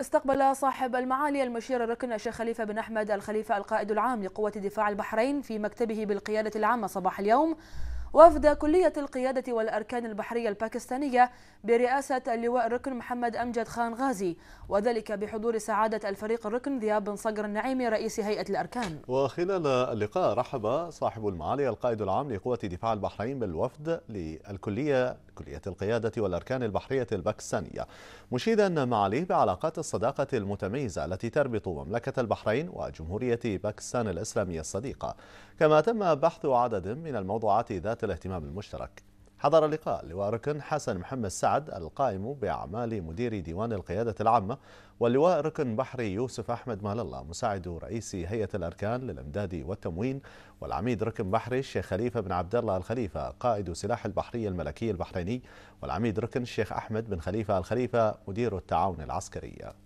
استقبل صاحب المعالي المشير الركن الشيخ خليفة بن أحمد الخليفة القائد العام لقوة دفاع البحرين في مكتبه بالقيادة العامة صباح اليوم وفد كلية القيادة والأركان البحرية الباكستانية برئاسة اللواء الركن محمد أمجد خان غازي وذلك بحضور سعادة الفريق الركن ذياب بن صقر النعيمي رئيس هيئة الأركان وخلال اللقاء رحب صاحب المعالي القائد العام لقوة دفاع البحرين بالوفد للكلية كلية القيادة والأركان البحرية الباكستانية مشيدا معاليه بعلاقات الصداقة المتميزة التي تربط مملكة البحرين وجمهورية باكستان الإسلامية الصديقة كما تم بحث عدد من الموضوعات ذات الاهتمام المشترك حضر اللقاء لواء ركن حسن محمد سعد القائم بأعمال مدير ديوان القيادة العامة واللواء ركن بحري يوسف أحمد مال الله مساعد رئيس هيئة الأركان للإمداد والتموين والعميد ركن بحري الشيخ خليفة بن عبد الله الخليفة قائد سلاح البحرية الملكي البحريني والعميد ركن الشيخ أحمد بن خليفة الخليفة مدير التعاون العسكري